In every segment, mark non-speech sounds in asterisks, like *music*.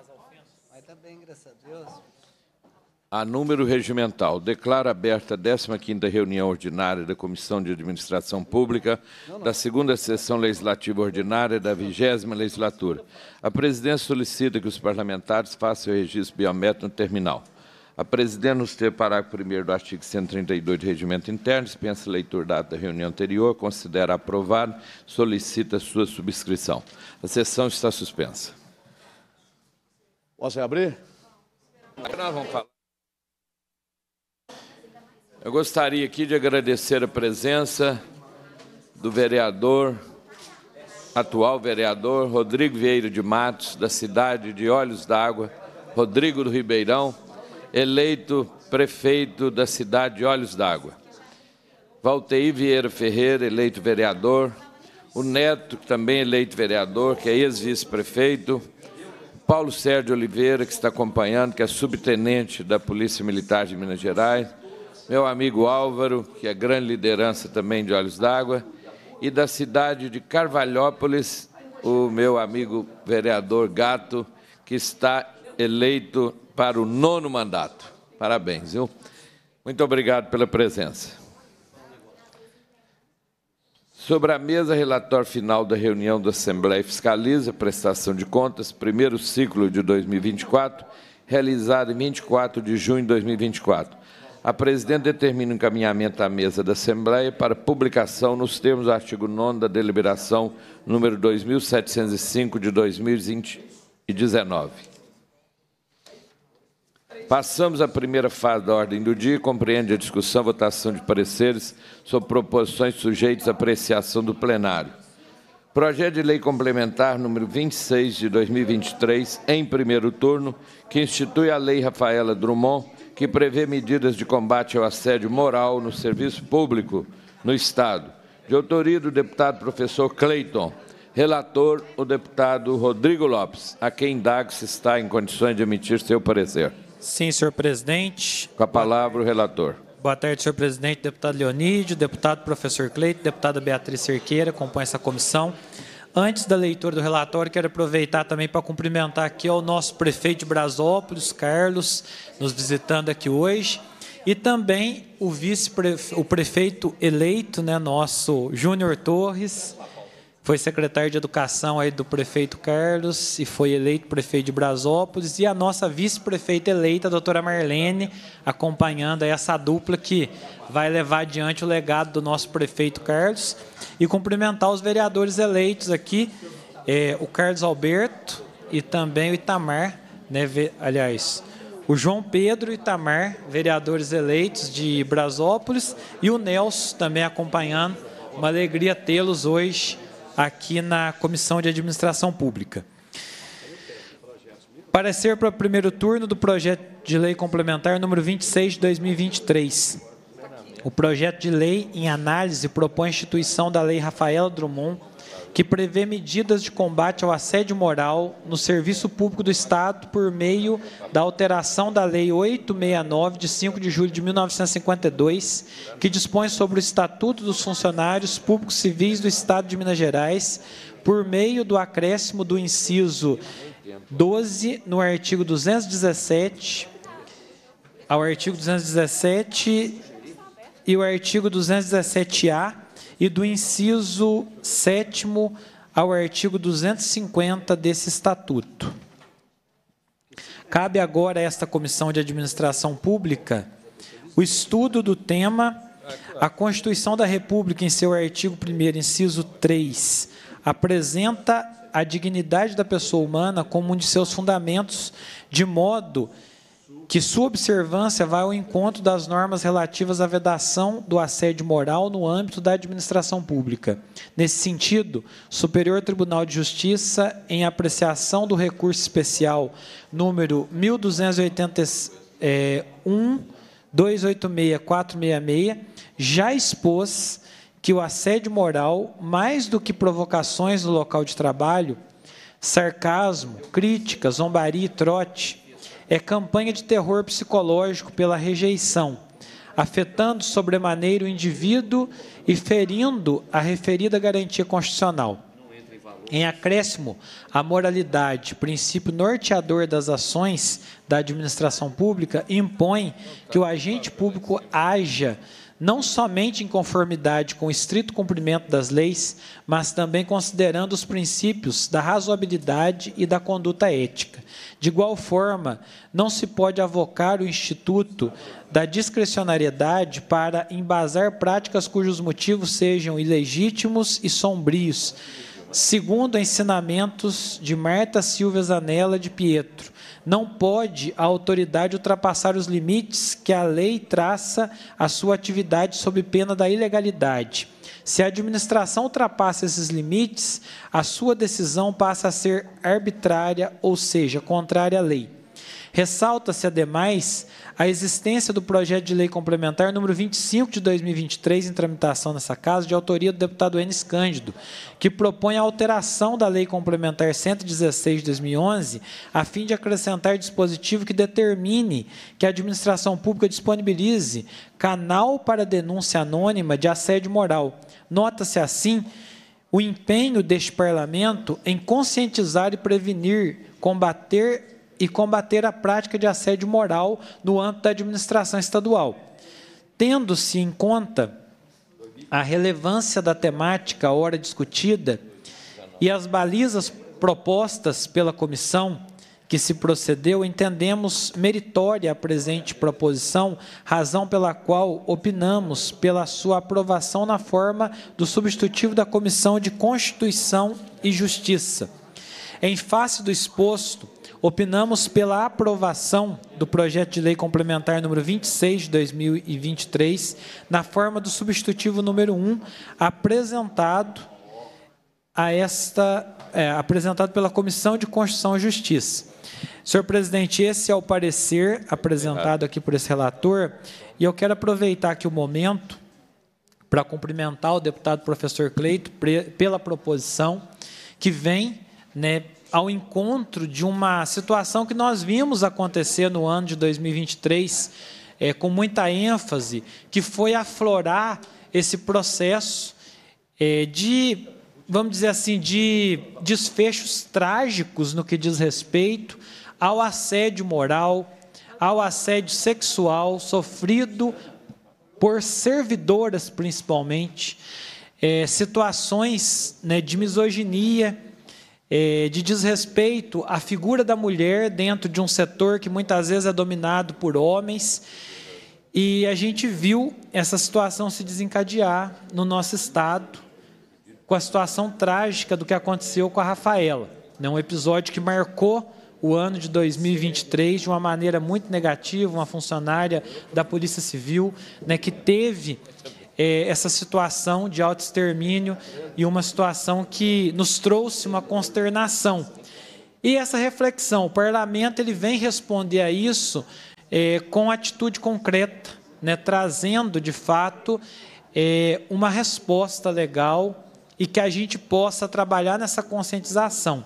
Mas tá graças a Deus. A número regimental, declaro aberta a 15ª reunião ordinária da Comissão de Administração Pública da segunda sessão legislativa ordinária da 20 legislatura. A presidência solicita que os parlamentares façam o registro biométrico no terminal. A presidente, nos termos parágrafo 1 do artigo 132 do Regimento Interno, dispensa a leitura da da reunião anterior, considera aprovado, solicita sua subscrição. A sessão está suspensa. Posso abrir? Nós vamos falar. Eu gostaria aqui de agradecer a presença do vereador, atual vereador Rodrigo Vieira de Matos, da cidade de Olhos d'Água, Rodrigo do Ribeirão, eleito prefeito da cidade de Olhos d'Água. Valtei Vieira Ferreira, eleito vereador, o Neto, também eleito vereador, que é ex-vice-prefeito, Paulo Sérgio Oliveira, que está acompanhando, que é subtenente da Polícia Militar de Minas Gerais, meu amigo Álvaro, que é grande liderança também de Olhos d'Água, e da cidade de Carvalhópolis, o meu amigo vereador Gato, que está eleito para o nono mandato. Parabéns, viu? Muito obrigado pela presença. Sobre a mesa, relatório final da reunião da Assembleia Fiscaliza, prestação de contas, primeiro ciclo de 2024, realizado em 24 de junho de 2024. A presidente determina o encaminhamento à mesa da Assembleia para publicação nos termos do artigo 9 da deliberação número 2705 de 2019. Passamos à primeira fase da ordem do dia, compreende a discussão, votação de pareceres sobre proposições sujeitas à apreciação do plenário. Projeto de Lei Complementar número 26 de 2023, em primeiro turno, que institui a Lei Rafaela Drummond, que prevê medidas de combate ao assédio moral no serviço público no Estado. De autoria do deputado professor Cleiton. Relator, o deputado Rodrigo Lopes, a quem se está em condições de emitir seu parecer. Sim, senhor presidente. Com a palavra o relator. Boa tarde, senhor presidente, deputado Leonídio, deputado professor Cleito, deputada Beatriz Cerqueira, compõe essa comissão. Antes da leitura do relatório, quero aproveitar também para cumprimentar aqui o nosso prefeito de Brasópolis, Carlos, nos visitando aqui hoje, e também o vice o prefeito eleito, né, nosso Júnior Torres, foi secretário de Educação aí do prefeito Carlos e foi eleito prefeito de Brasópolis. E a nossa vice-prefeita eleita, a doutora Marlene, acompanhando aí essa dupla que vai levar adiante o legado do nosso prefeito Carlos. E cumprimentar os vereadores eleitos aqui, é, o Carlos Alberto e também o Itamar, né, aliás, o João Pedro Itamar, vereadores eleitos de Brasópolis, e o Nelson também acompanhando. Uma alegria tê-los hoje aqui na Comissão de Administração Pública. Parecer para o primeiro turno do projeto de lei complementar número 26 de 2023. O projeto de lei em análise propõe a instituição da Lei Rafael Drummond que prevê medidas de combate ao assédio moral no serviço público do Estado por meio da alteração da Lei 869, de 5 de julho de 1952, que dispõe sobre o Estatuto dos Funcionários Públicos Civis do Estado de Minas Gerais, por meio do acréscimo do inciso 12 no artigo 217 ao artigo 217 e o artigo 217-A e do inciso 7 ao artigo 250 desse estatuto. Cabe agora a esta Comissão de Administração Pública o estudo do tema a Constituição da República, em seu artigo 1 inciso 3, apresenta a dignidade da pessoa humana como um de seus fundamentos, de modo que que sua observância vai ao encontro das normas relativas à vedação do assédio moral no âmbito da administração pública. Nesse sentido, o Superior Tribunal de Justiça, em apreciação do recurso especial número 1281 286466, eh, já expôs que o assédio moral, mais do que provocações no local de trabalho, sarcasmo, crítica, zombaria e trote, é campanha de terror psicológico pela rejeição, afetando sobremaneira o indivíduo e ferindo a referida garantia constitucional. Em acréscimo, a moralidade, princípio norteador das ações da administração pública, impõe que o agente público haja não somente em conformidade com o estrito cumprimento das leis, mas também considerando os princípios da razoabilidade e da conduta ética. De igual forma, não se pode avocar o instituto da discrecionariedade para embasar práticas cujos motivos sejam ilegítimos e sombrios, segundo ensinamentos de Marta Silva Zanella de Pietro não pode a autoridade ultrapassar os limites que a lei traça à sua atividade sob pena da ilegalidade. Se a administração ultrapassa esses limites, a sua decisão passa a ser arbitrária, ou seja, contrária à lei. Ressalta-se, ademais, a existência do projeto de lei complementar número 25 de 2023, em tramitação nessa casa, de autoria do deputado Enes Cândido, que propõe a alteração da lei complementar 116 de 2011, a fim de acrescentar dispositivo que determine que a administração pública disponibilize canal para denúncia anônima de assédio moral. Nota-se assim o empenho deste parlamento em conscientizar e prevenir, combater e combater a prática de assédio moral no âmbito da administração estadual, tendo-se em conta a relevância da temática ora discutida e as balizas propostas pela comissão que se procedeu, entendemos meritória a presente proposição, razão pela qual opinamos pela sua aprovação na forma do substitutivo da Comissão de Constituição e Justiça. Em face do exposto, opinamos pela aprovação do projeto de lei complementar número 26 de 2023, na forma do substitutivo número 1, apresentado a esta é, apresentado pela Comissão de Constituição e Justiça. Senhor presidente, esse é o parecer apresentado aqui por esse relator, e eu quero aproveitar aqui o momento para cumprimentar o deputado professor Cleito pela proposição que vem né, ao encontro de uma situação que nós vimos acontecer no ano de 2023, é, com muita ênfase, que foi aflorar esse processo é, de, vamos dizer assim, de desfechos trágicos no que diz respeito ao assédio moral, ao assédio sexual sofrido por servidoras, principalmente, é, situações né, de misoginia é, de desrespeito à figura da mulher dentro de um setor que muitas vezes é dominado por homens. E a gente viu essa situação se desencadear no nosso estado, com a situação trágica do que aconteceu com a Rafaela. Né? Um episódio que marcou o ano de 2023 de uma maneira muito negativa, uma funcionária da Polícia Civil né, que teve é, essa situação de autoextermínio e uma situação que nos trouxe uma consternação. E essa reflexão, o parlamento ele vem responder a isso é, com atitude concreta, né, trazendo de fato é, uma resposta legal e que a gente possa trabalhar nessa conscientização.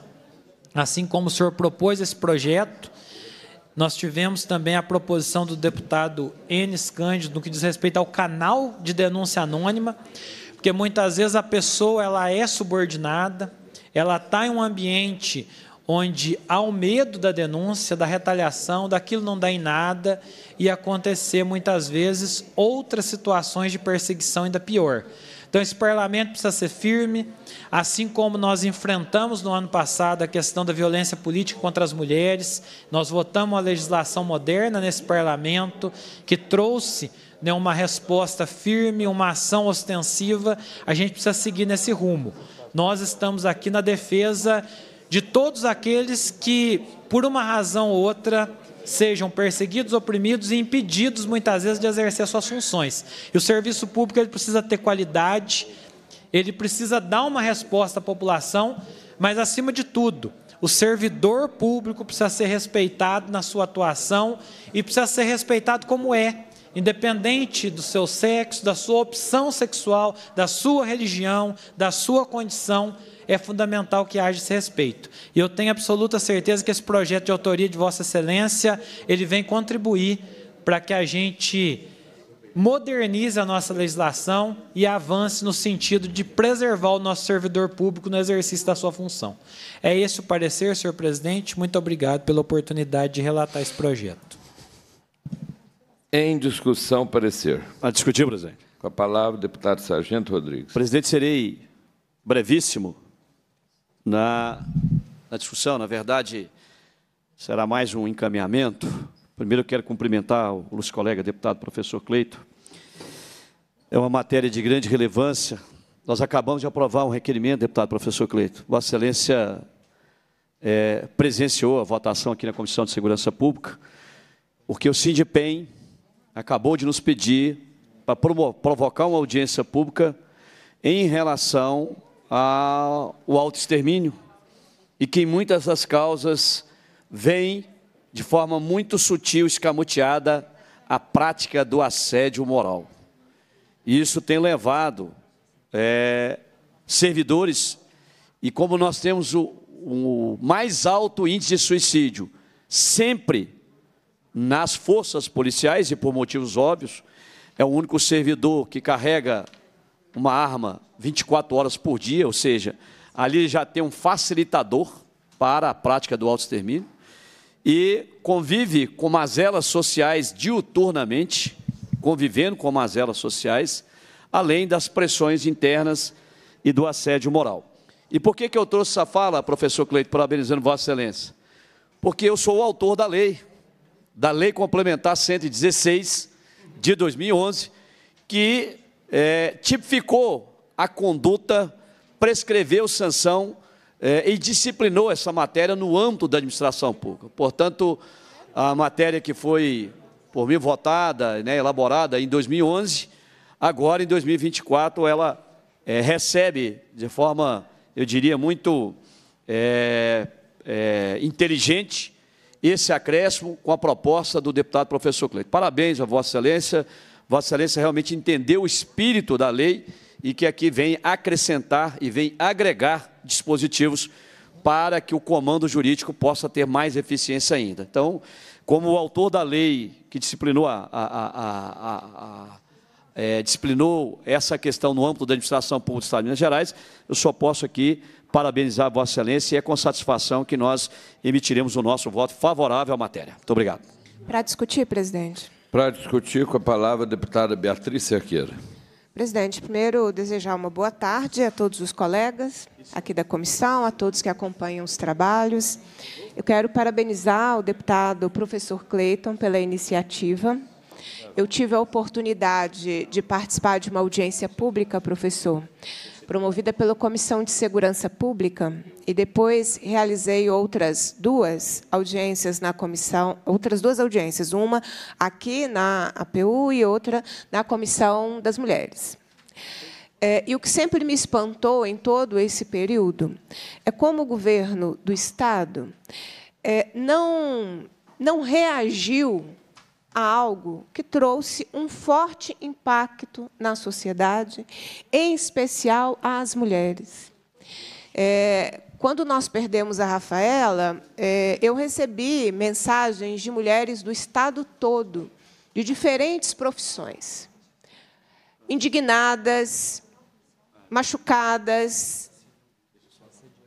Assim como o senhor propôs esse projeto, nós tivemos também a proposição do deputado Enes Cândido, no que diz respeito ao canal de denúncia anônima, porque muitas vezes a pessoa ela é subordinada, ela está em um ambiente onde há o medo da denúncia, da retaliação, daquilo não dá em nada e acontecer muitas vezes outras situações de perseguição ainda pior. Então, esse parlamento precisa ser firme, assim como nós enfrentamos no ano passado a questão da violência política contra as mulheres. Nós votamos uma legislação moderna nesse parlamento que trouxe né, uma resposta firme, uma ação ostensiva. A gente precisa seguir nesse rumo. Nós estamos aqui na defesa de todos aqueles que, por uma razão ou outra, sejam perseguidos, oprimidos e impedidos muitas vezes de exercer suas funções. E o serviço público ele precisa ter qualidade, ele precisa dar uma resposta à população, mas acima de tudo, o servidor público precisa ser respeitado na sua atuação e precisa ser respeitado como é, independente do seu sexo, da sua opção sexual, da sua religião, da sua condição é fundamental que haja esse respeito. E eu tenho absoluta certeza que esse projeto de autoria de Vossa Excelência, ele vem contribuir para que a gente modernize a nossa legislação e avance no sentido de preservar o nosso servidor público no exercício da sua função. É esse o parecer, senhor presidente. Muito obrigado pela oportunidade de relatar esse projeto. Em discussão, parecer. A ah, discutir, presidente. Com a palavra, o deputado Sargento Rodrigues. Presidente, serei brevíssimo na, na discussão. Na verdade, será mais um encaminhamento. Primeiro, eu quero cumprimentar o nosso colega deputado professor Cleito. É uma matéria de grande relevância. Nós acabamos de aprovar um requerimento, deputado professor Cleito. Vossa Excelência é, presenciou a votação aqui na Comissão de Segurança Pública, porque o Sindipem acabou de nos pedir para provocar uma audiência pública em relação ao autoextermínio e que em muitas das causas vem de forma muito sutil, escamoteada, a prática do assédio moral. E isso tem levado é, servidores, e como nós temos o, o mais alto índice de suicídio, sempre nas forças policiais, e por motivos óbvios, é o único servidor que carrega uma arma 24 horas por dia, ou seja, ali já tem um facilitador para a prática do auto-extermínio e convive com mazelas sociais diuturnamente, convivendo com mazelas sociais, além das pressões internas e do assédio moral. E por que, que eu trouxe essa fala, professor Cleito, parabenizando Vossa Excelência? Porque eu sou o autor da lei, da Lei Complementar 116 de 2011, que é, tipificou a conduta, prescreveu sanção é, e disciplinou essa matéria no âmbito da administração pública. Portanto, a matéria que foi por mim votada, né, elaborada em 2011, agora em 2024 ela é, recebe de forma, eu diria, muito é, é, inteligente esse acréscimo com a proposta do deputado professor Cleito. Parabéns a Vossa Excelência. Vossa Excelência realmente entendeu o espírito da lei e que aqui vem acrescentar e vem agregar dispositivos para que o comando jurídico possa ter mais eficiência ainda. Então, como o autor da lei que disciplinou, a, a, a, é, disciplinou essa questão no âmbito da administração pública do Estado de Minas Gerais, eu só posso aqui parabenizar Vossa Excelência e é com satisfação que nós emitiremos o nosso voto favorável à matéria. Muito obrigado. Para discutir, presidente. Para discutir com a palavra a deputada Beatriz Cerqueira. Presidente, primeiro desejar uma boa tarde a todos os colegas aqui da comissão, a todos que acompanham os trabalhos. Eu quero parabenizar o deputado professor Cleiton pela iniciativa. Eu tive a oportunidade de participar de uma audiência pública, professor, promovida pela Comissão de Segurança Pública, e depois realizei outras duas audiências na comissão, outras duas audiências, uma aqui na APU e outra na Comissão das Mulheres. É, e o que sempre me espantou em todo esse período é como o governo do Estado é, não, não reagiu a algo que trouxe um forte impacto na sociedade, em especial às mulheres. É, quando nós perdemos a Rafaela, é, eu recebi mensagens de mulheres do estado todo, de diferentes profissões, indignadas, machucadas,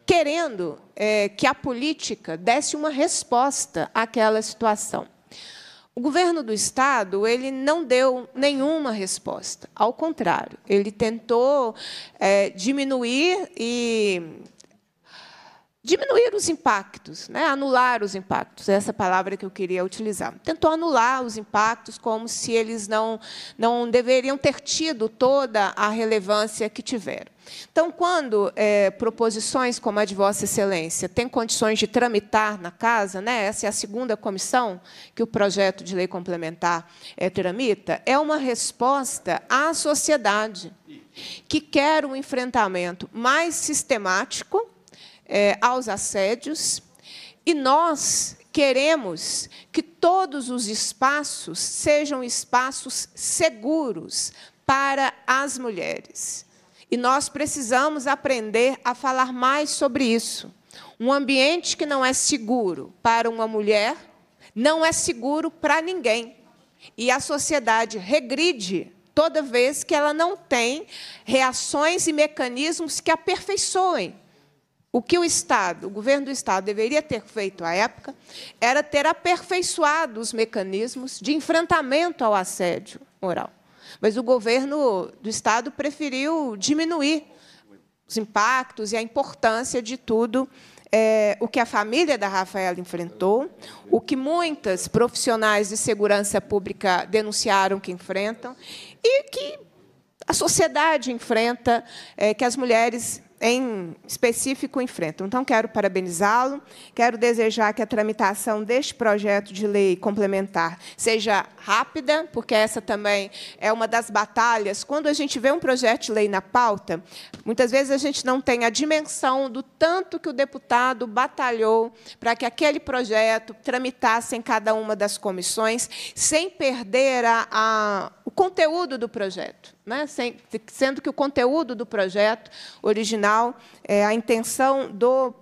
querendo é, que a política desse uma resposta àquela situação. O governo do estado ele não deu nenhuma resposta. Ao contrário, ele tentou é, diminuir e diminuir os impactos, né? anular os impactos, é essa palavra que eu queria utilizar. Tentou anular os impactos como se eles não, não deveriam ter tido toda a relevância que tiveram. Então, quando é, proposições como a de Vossa Excelência têm condições de tramitar na casa, né, essa é a segunda comissão que o projeto de lei complementar é, tramita, é uma resposta à sociedade que quer um enfrentamento mais sistemático é, aos assédios, e nós queremos que todos os espaços sejam espaços seguros para as mulheres. E nós precisamos aprender a falar mais sobre isso. Um ambiente que não é seguro para uma mulher não é seguro para ninguém. E a sociedade regride toda vez que ela não tem reações e mecanismos que aperfeiçoem o que o Estado, o governo do Estado, deveria ter feito à época era ter aperfeiçoado os mecanismos de enfrentamento ao assédio moral. Mas o governo do Estado preferiu diminuir os impactos e a importância de tudo é, o que a família da Rafaela enfrentou, o que muitas profissionais de segurança pública denunciaram que enfrentam e que a sociedade enfrenta, é, que as mulheres em específico enfrentam. Então, quero parabenizá-lo, quero desejar que a tramitação deste projeto de lei complementar seja rápida, porque essa também é uma das batalhas. Quando a gente vê um projeto de lei na pauta, muitas vezes a gente não tem a dimensão do tanto que o deputado batalhou para que aquele projeto tramitasse em cada uma das comissões, sem perder a, a, o conteúdo do projeto né? sendo que o conteúdo do projeto original, é, a intenção do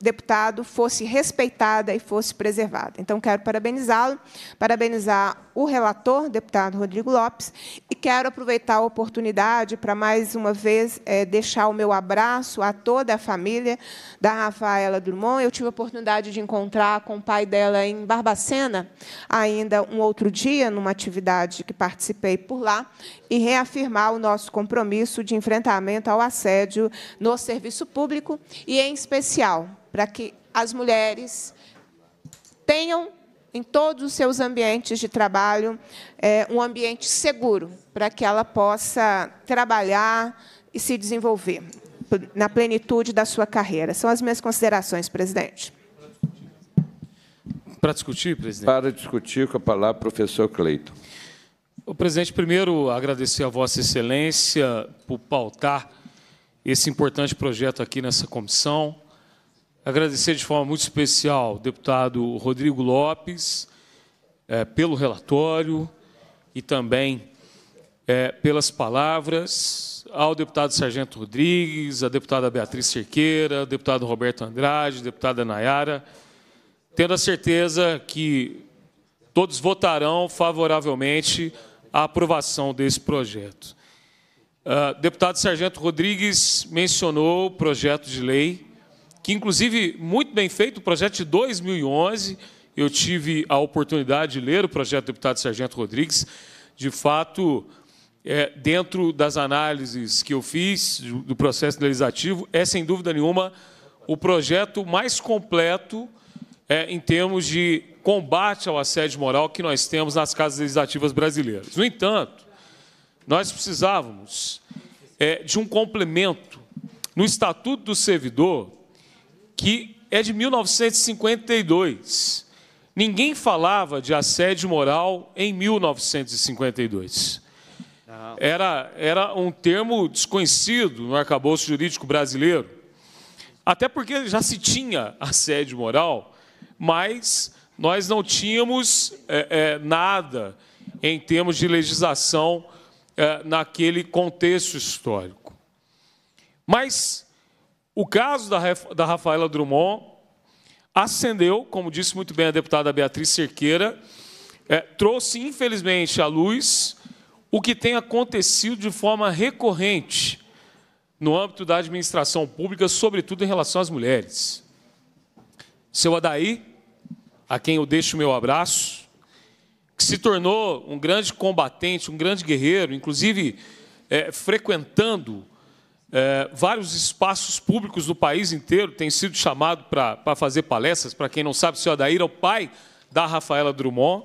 deputado fosse respeitada e fosse preservada. Então, quero parabenizá-lo, parabenizar o relator, deputado Rodrigo Lopes, e quero aproveitar a oportunidade para, mais uma vez, é, deixar o meu abraço a toda a família da Rafaela Drummond. Eu tive a oportunidade de encontrar com o pai dela em Barbacena, ainda um outro dia, numa atividade que participei por lá, e reafirmar o nosso compromisso de enfrentamento ao assédio no serviço público e, em especial, para que as mulheres tenham em todos os seus ambientes de trabalho é, um ambiente seguro para que ela possa trabalhar e se desenvolver na plenitude da sua carreira. São as minhas considerações, presidente. Para discutir, presidente? Para discutir, com a palavra, professor Cleiton. O presidente, primeiro, agradecer a Vossa Excelência por pautar esse importante projeto aqui nessa comissão. Agradecer de forma muito especial ao deputado Rodrigo Lopes é, pelo relatório e também é, pelas palavras, ao deputado Sargento Rodrigues, à deputada Beatriz Cerqueira, ao deputado Roberto Andrade, deputada Nayara, tendo a certeza que todos votarão favoravelmente à aprovação desse projeto. Uh, deputado Sargento Rodrigues mencionou o projeto de lei que inclusive muito bem feito, o projeto de 2011, eu tive a oportunidade de ler o projeto do deputado Sargento Rodrigues, de fato, é, dentro das análises que eu fiz do processo legislativo, é, sem dúvida nenhuma, o projeto mais completo é, em termos de combate ao assédio moral que nós temos nas casas legislativas brasileiras. No entanto, nós precisávamos é, de um complemento. No Estatuto do Servidor, que é de 1952. Ninguém falava de assédio moral em 1952. Era, era um termo desconhecido no arcabouço jurídico brasileiro. Até porque já se tinha assédio moral, mas nós não tínhamos é, é, nada em termos de legislação é, naquele contexto histórico. Mas o caso da, da Rafaela Drummond acendeu, como disse muito bem a deputada Beatriz Cerqueira, é, trouxe, infelizmente, à luz o que tem acontecido de forma recorrente no âmbito da administração pública, sobretudo em relação às mulheres. Seu Adair, a quem eu deixo o meu abraço, que se tornou um grande combatente, um grande guerreiro, inclusive é, frequentando é, vários espaços públicos do país inteiro têm sido chamados para fazer palestras. Para quem não sabe, o senhor Adair é o pai da Rafaela Drummond,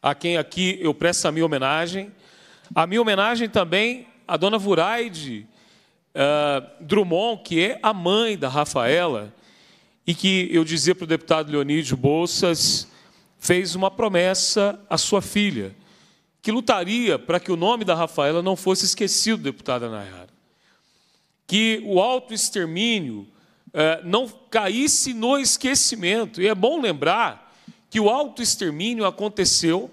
a quem aqui eu presto a minha homenagem. A minha homenagem também à dona Vuraide uh, Drummond, que é a mãe da Rafaela, e que eu dizia para o deputado Leonídio Bolsas, fez uma promessa à sua filha, que lutaria para que o nome da Rafaela não fosse esquecido, deputada Nayara que o autoextermínio eh, não caísse no esquecimento. E é bom lembrar que o autoextermínio aconteceu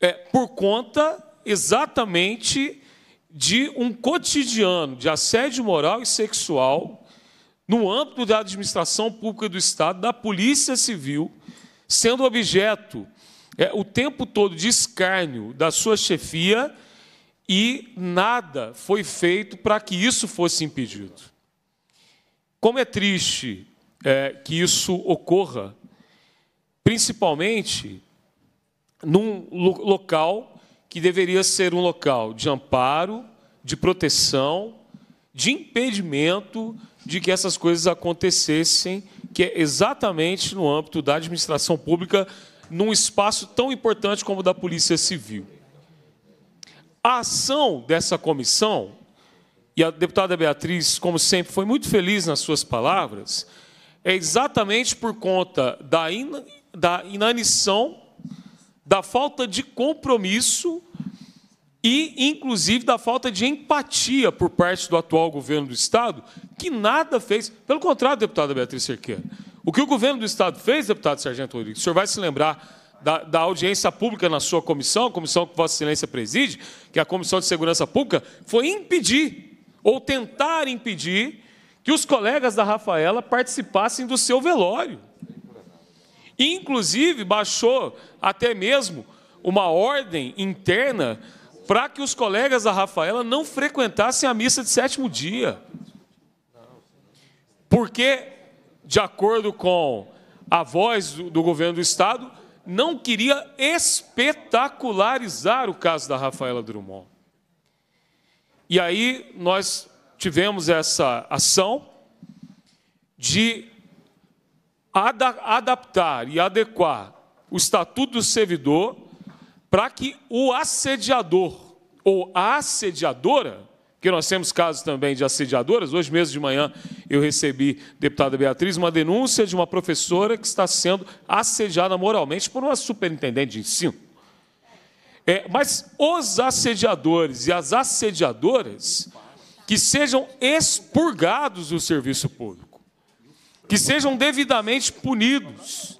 eh, por conta exatamente de um cotidiano de assédio moral e sexual no âmbito da administração pública do Estado, da Polícia Civil, sendo objeto é, o tempo todo de escárnio da sua chefia e nada foi feito para que isso fosse impedido. Como é triste é, que isso ocorra, principalmente num lo local que deveria ser um local de amparo, de proteção, de impedimento de que essas coisas acontecessem, que é exatamente no âmbito da administração pública, num espaço tão importante como o da Polícia Civil. A ação dessa comissão, e a deputada Beatriz, como sempre, foi muito feliz nas suas palavras, é exatamente por conta da, in, da inanição, da falta de compromisso e, inclusive, da falta de empatia por parte do atual governo do Estado, que nada fez. Pelo contrário, deputada Beatriz Cerqueira, o que o governo do Estado fez, deputado Sargento Rodrigues, o senhor vai se lembrar da, da, audiência pública na sua comissão, a comissão que Vossa Excelência preside, que é a Comissão de Segurança Pública, foi impedir, ou tentar impedir, que os colegas da Rafaela participassem do seu velório. Inclusive, baixou até mesmo uma ordem interna para que os colegas da Rafaela não frequentassem a missa de sétimo dia. Porque, de acordo com a voz do, do governo do Estado, não queria espetacularizar o caso da Rafaela Drummond. E aí nós tivemos essa ação de ad adaptar e adequar o Estatuto do Servidor para que o assediador ou a assediadora porque nós temos casos também de assediadoras. Hoje mesmo de manhã eu recebi, deputada Beatriz, uma denúncia de uma professora que está sendo assediada moralmente por uma superintendente de ensino. É, mas os assediadores e as assediadoras que sejam expurgados do serviço público, que sejam devidamente punidos,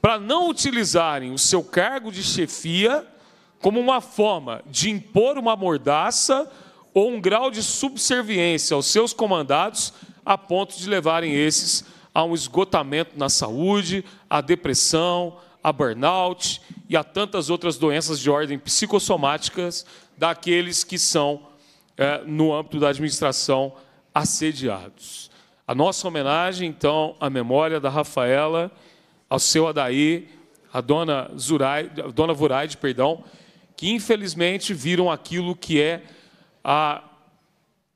para não utilizarem o seu cargo de chefia como uma forma de impor uma mordaça ou um grau de subserviência aos seus comandados, a ponto de levarem esses a um esgotamento na saúde, à depressão, a burnout e a tantas outras doenças de ordem psicossomáticas daqueles que são, é, no âmbito da administração, assediados. A nossa homenagem, então, à memória da Rafaela, ao seu Adair, à dona, Zurai, à dona Vuraide, perdão, que infelizmente viram aquilo que é a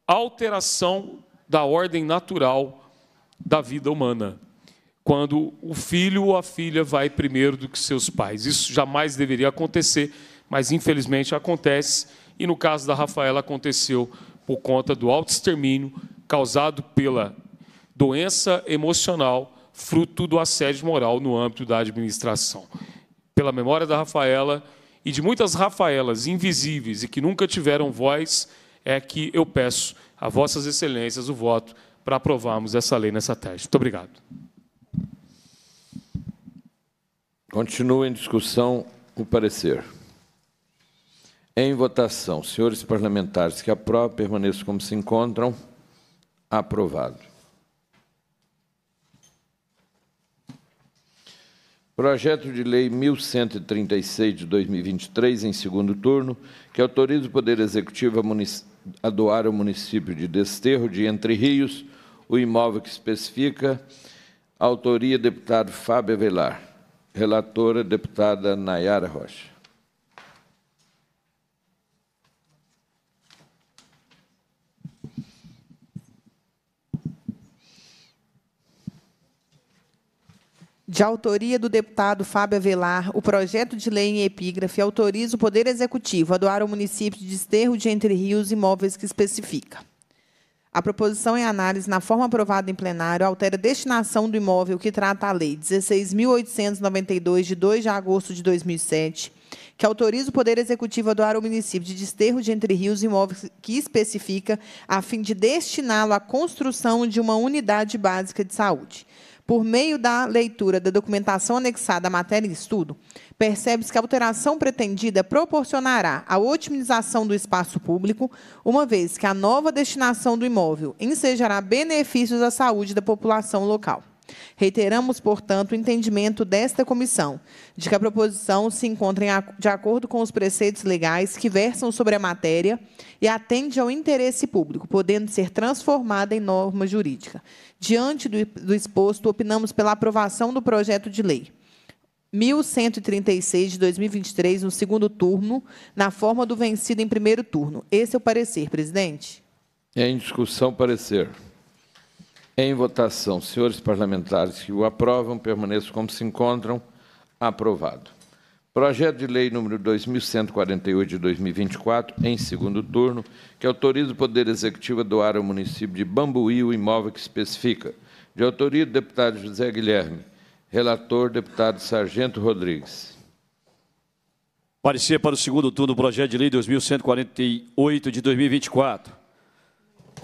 alteração da ordem natural da vida humana. Quando o filho ou a filha vai primeiro do que seus pais. Isso jamais deveria acontecer, mas infelizmente acontece, e no caso da Rafaela aconteceu por conta do autoextermínio causado pela doença emocional fruto do assédio moral no âmbito da administração. Pela memória da Rafaela, e de muitas Rafaelas invisíveis e que nunca tiveram voz, é que eu peço a vossas excelências o voto para aprovarmos essa lei nessa tarde. Muito obrigado. Continua em discussão o parecer. Em votação, senhores parlamentares que aprovam, permaneçam como se encontram. Aprovado. Projeto de Lei 1136 de 2023, em segundo turno, que autoriza o Poder Executivo a, a doar ao município de Desterro de Entre Rios o imóvel que especifica. Autoria, deputado Fábio Avelar. Relatora, deputada Nayara Rocha. de autoria do deputado Fábio Avelar, o projeto de lei em epígrafe autoriza o Poder Executivo a doar ao município de Desterro de Entre Rios imóveis que especifica. A proposição em análise, na forma aprovada em plenário, altera a destinação do imóvel que trata a Lei 16.892, de 2 de agosto de 2007, que autoriza o Poder Executivo a doar ao município de Desterro de Entre Rios imóveis que especifica, a fim de destiná-lo à construção de uma unidade básica de saúde. Por meio da leitura da documentação anexada à matéria em estudo, percebe-se que a alteração pretendida proporcionará a otimização do espaço público, uma vez que a nova destinação do imóvel ensejará benefícios à saúde da população local. Reiteramos, portanto, o entendimento desta comissão de que a proposição se encontra de acordo com os preceitos legais que versam sobre a matéria e atende ao interesse público, podendo ser transformada em norma jurídica. Diante do, exposto, opinamos pela aprovação do projeto de lei. 1136 de 2023, no segundo turno, na forma do vencido em primeiro turno. Esse é o parecer, presidente. É Em discussão, parecer. Em votação, senhores parlamentares que o aprovam, permaneçam como se encontram. Aprovado. Projeto de Lei número 2148 de 2024, em segundo turno, que autoriza o Poder Executivo a doar ao município de Bambuí o imóvel que especifica. De autoria do deputado José Guilherme. Relator, deputado Sargento Rodrigues. Parecer para o segundo turno do projeto de lei 2148 de 2024.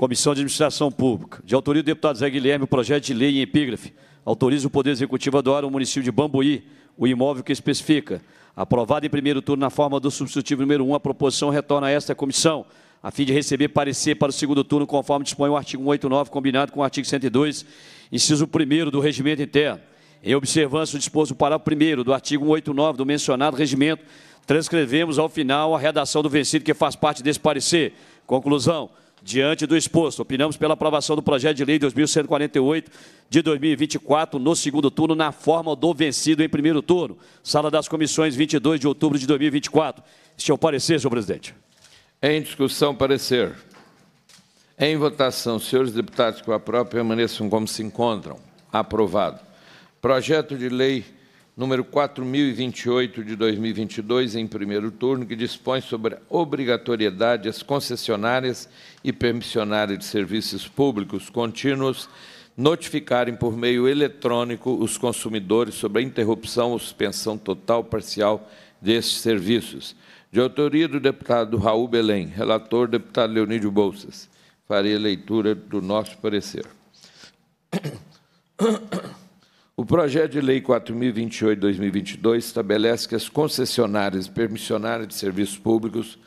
Comissão de Administração Pública. De autoria do deputado Zé Guilherme, o projeto de lei em epígrafe autoriza o Poder Executivo a doar ao município de Bambuí o imóvel que especifica. Aprovado em primeiro turno na forma do substitutivo número 1, a proposição retorna a esta comissão, a fim de receber parecer para o segundo turno, conforme dispõe o artigo 189, combinado com o artigo 102, inciso 1 do Regimento Interno. Em observância do disposto do parágrafo 1 do artigo 189 do mencionado regimento, transcrevemos ao final a redação do vencido que faz parte desse parecer. Conclusão. Diante do exposto, opinamos pela aprovação do projeto de lei 2148 de 2024 no segundo turno, na forma do vencido em primeiro turno. Sala das Comissões, 22 de outubro de 2024. Este é o parecer, senhor presidente. Em discussão, parecer. Em votação, senhores deputados que eu aprovam, permaneçam como se encontram. Aprovado. Projeto de lei número 4028 de 2022, em primeiro turno, que dispõe sobre a obrigatoriedade às concessionárias e permissionárias de serviços públicos contínuos notificarem por meio eletrônico os consumidores sobre a interrupção ou suspensão total ou parcial destes serviços. De autoria do deputado Raul Belém, relator deputado Leonídio Bolsas. Farei a leitura do nosso parecer. O projeto de lei 4028/2022 estabelece que as concessionárias e permissionárias de serviços públicos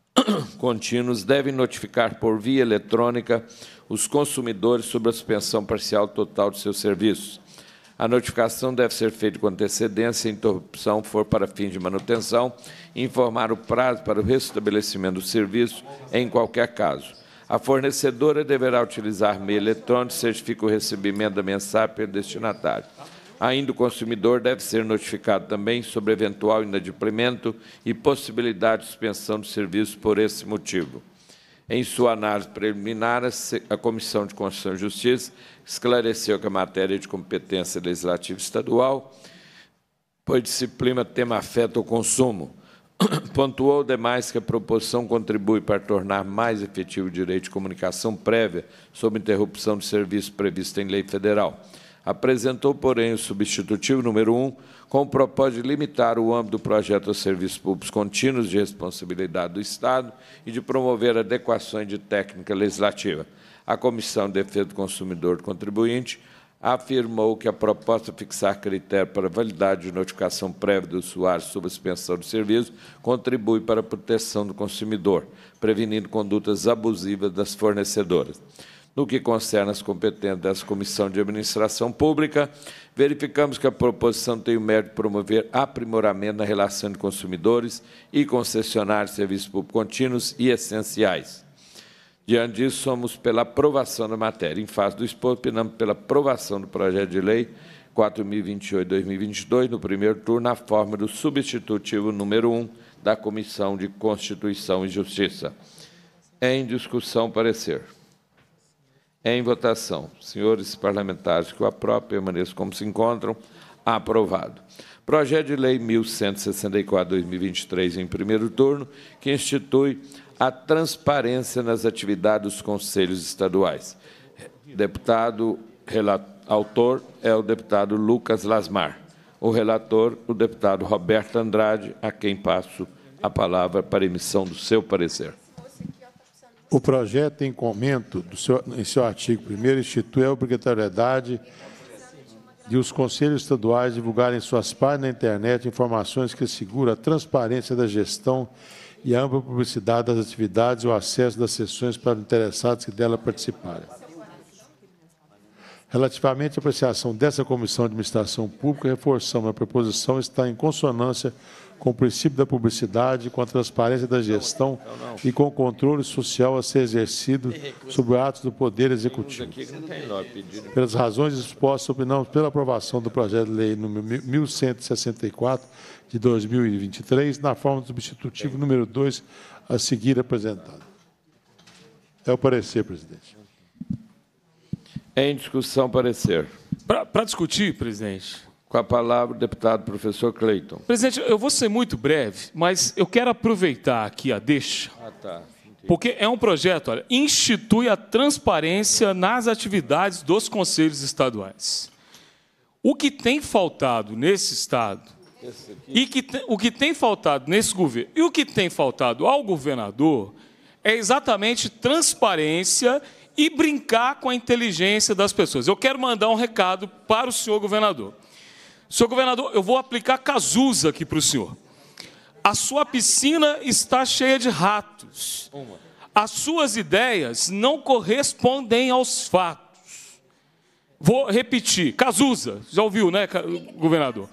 *coughs* contínuos devem notificar por via eletrônica os consumidores sobre a suspensão parcial total de seus serviços. A notificação deve ser feita com antecedência se a interrupção for para fim de manutenção e informar o prazo para o restabelecimento do serviço em qualquer caso. A fornecedora deverá utilizar meio eletrônico, certifica o recebimento da mensagem pelo destinatário. Ainda o consumidor deve ser notificado também sobre eventual inadimplemento e possibilidade de suspensão do serviço por esse motivo. Em sua análise preliminar, a Comissão de Constituição e Justiça esclareceu que a matéria é de competência legislativa estadual, pois disciplina tema afeta o consumo, *coughs* Pontuou demais que a proposição contribui para tornar mais efetivo o direito de comunicação prévia sobre interrupção de serviço previsto em lei federal. Apresentou, porém, o substitutivo número 1, com o propósito de limitar o âmbito do projeto a serviços públicos contínuos de responsabilidade do Estado e de promover adequações de técnica legislativa. A Comissão de Defesa do Consumidor do Contribuinte afirmou que a proposta fixar critério para validade de notificação prévia do usuário sobre a suspensão do serviço contribui para a proteção do consumidor, prevenindo condutas abusivas das fornecedoras. No que concerne as competências dessa Comissão de Administração Pública, verificamos que a proposição tem o mérito de promover aprimoramento na relação de consumidores e concessionários de serviços públicos contínuos e essenciais Diante disso, somos pela aprovação da matéria. Em face do exposto, opinamos pela aprovação do projeto de lei 4028-2022, no primeiro turno, na forma do substitutivo número 1 da Comissão de Constituição e Justiça. Em discussão, parecer. Em votação. Senhores parlamentares que o aprovam, permaneçam como se encontram. Aprovado. Projeto de Lei 1164-2023, em primeiro turno, que institui a transparência nas atividades dos conselhos estaduais. Deputado relator, autor é o deputado Lucas Lasmar. O relator, o deputado Roberto Andrade, a quem passo a palavra para emissão do seu parecer. O projeto em comento, seu, em seu artigo 1 institui a obrigatoriedade de os conselhos estaduais divulgarem em suas páginas na internet informações que asseguram a transparência da gestão e a ampla publicidade das atividades e o acesso das sessões para interessados que dela participarem. Relativamente à apreciação dessa Comissão de Administração Pública, reforçamos a proposição está em consonância com o princípio da publicidade, com a transparência da gestão não, não. e com o controle social a ser exercido sobre atos do Poder Executivo. Pelas razões expostas, opinamos pela aprovação do projeto de lei nº 1164, de 2023, na forma do substitutivo número 2, a seguir apresentado. É o parecer, presidente. É em discussão, parecer. Para discutir, presidente. Com a palavra o deputado professor Cleiton. Presidente, eu vou ser muito breve, mas eu quero aproveitar aqui a deixa. Ah, tá. Porque é um projeto, olha, institui a transparência nas atividades dos conselhos estaduais. O que tem faltado nesse estado e que o que tem faltado nesse governo, e o que tem faltado ao governador, é exatamente transparência e brincar com a inteligência das pessoas. Eu quero mandar um recado para o senhor governador. Senhor governador, eu vou aplicar Cazuza aqui para o senhor. A sua piscina está cheia de ratos. As suas ideias não correspondem aos fatos. Vou repetir. Cazuza, já ouviu, né, governador?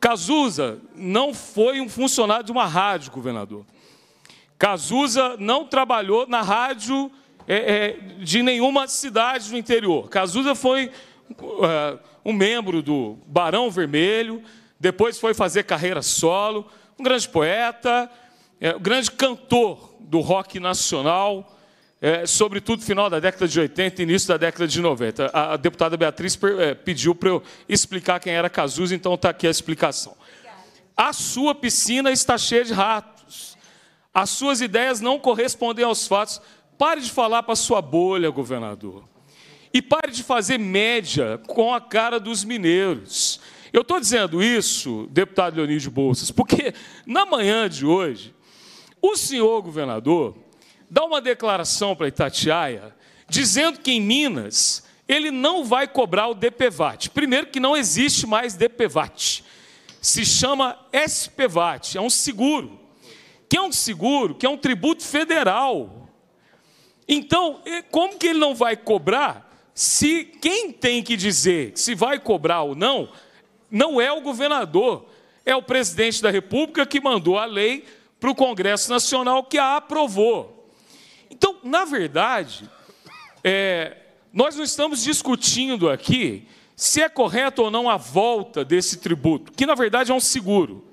Cazuza não foi um funcionário de uma rádio, governador. Cazuza não trabalhou na rádio é, é, de nenhuma cidade do interior. Cazuza foi é, um membro do Barão Vermelho, depois foi fazer carreira solo, um grande poeta, é, um grande cantor do rock nacional, é, sobretudo final da década de 80 e início da década de 90. A, a deputada Beatriz per, é, pediu para eu explicar quem era Cazuza, então está aqui a explicação. A sua piscina está cheia de ratos. As suas ideias não correspondem aos fatos. Pare de falar para sua bolha, governador. E pare de fazer média com a cara dos mineiros. Eu estou dizendo isso, deputado Leonídio Bolsas, porque na manhã de hoje, o senhor governador dá uma declaração para Itatiaia, dizendo que em Minas ele não vai cobrar o DPVAT. Primeiro, que não existe mais DPVAT. Se chama SPVAT, é um seguro. Que é um seguro, que é um tributo federal. Então, como que ele não vai cobrar se quem tem que dizer se vai cobrar ou não, não é o governador, é o presidente da República que mandou a lei para o Congresso Nacional que a aprovou. Então, na verdade, é, nós não estamos discutindo aqui se é correto ou não a volta desse tributo, que na verdade é um seguro.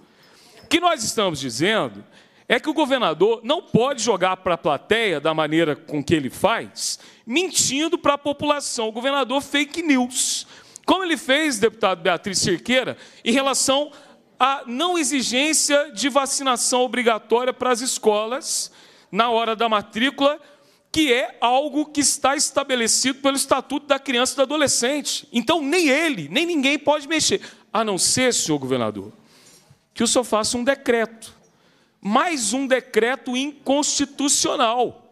O que nós estamos dizendo é que o governador não pode jogar para a plateia da maneira com que ele faz, mentindo para a população. O governador fake news. Como ele fez, deputado Beatriz Cerqueira, em relação à não exigência de vacinação obrigatória para as escolas na hora da matrícula, que é algo que está estabelecido pelo Estatuto da Criança e do Adolescente. Então, nem ele, nem ninguém pode mexer, a não ser, senhor governador, que o senhor faça um decreto, mais um decreto inconstitucional,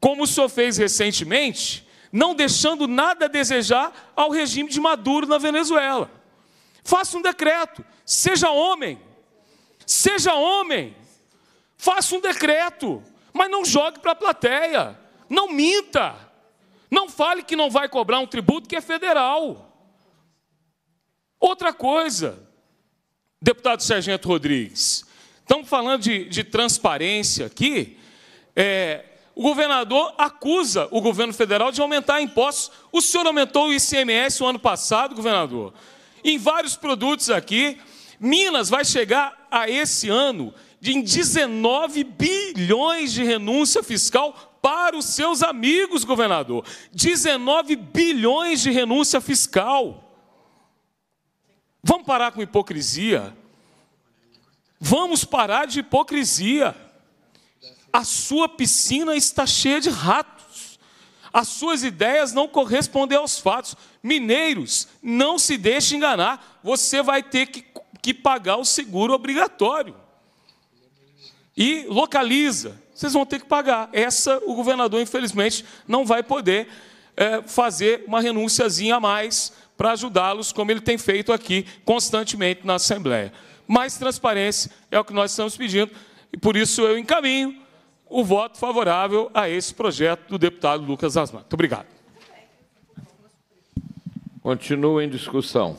como o senhor fez recentemente, não deixando nada a desejar ao regime de Maduro na Venezuela. Faça um decreto, seja homem, seja homem. Faça um decreto, mas não jogue para a plateia. Não minta. Não fale que não vai cobrar um tributo que é federal. Outra coisa, deputado Sargento Rodrigues, estamos falando de, de transparência aqui. É, o governador acusa o governo federal de aumentar impostos. O senhor aumentou o ICMS o ano passado, governador. Em vários produtos aqui, Minas vai chegar a esse ano de 19 bilhões de renúncia fiscal para os seus amigos, governador. 19 bilhões de renúncia fiscal. Vamos parar com hipocrisia. Vamos parar de hipocrisia. A sua piscina está cheia de ratos. As suas ideias não correspondem aos fatos. Mineiros, não se deixe enganar. Você vai ter que, que pagar o seguro obrigatório e localiza. Vocês vão ter que pagar. Essa o governador, infelizmente, não vai poder é, fazer uma renúnciazinha a mais para ajudá-los, como ele tem feito aqui constantemente na Assembleia. Mais transparência é o que nós estamos pedindo, e por isso eu encaminho o voto favorável a esse projeto do deputado Lucas Asmar. Muito obrigado. Continua em discussão.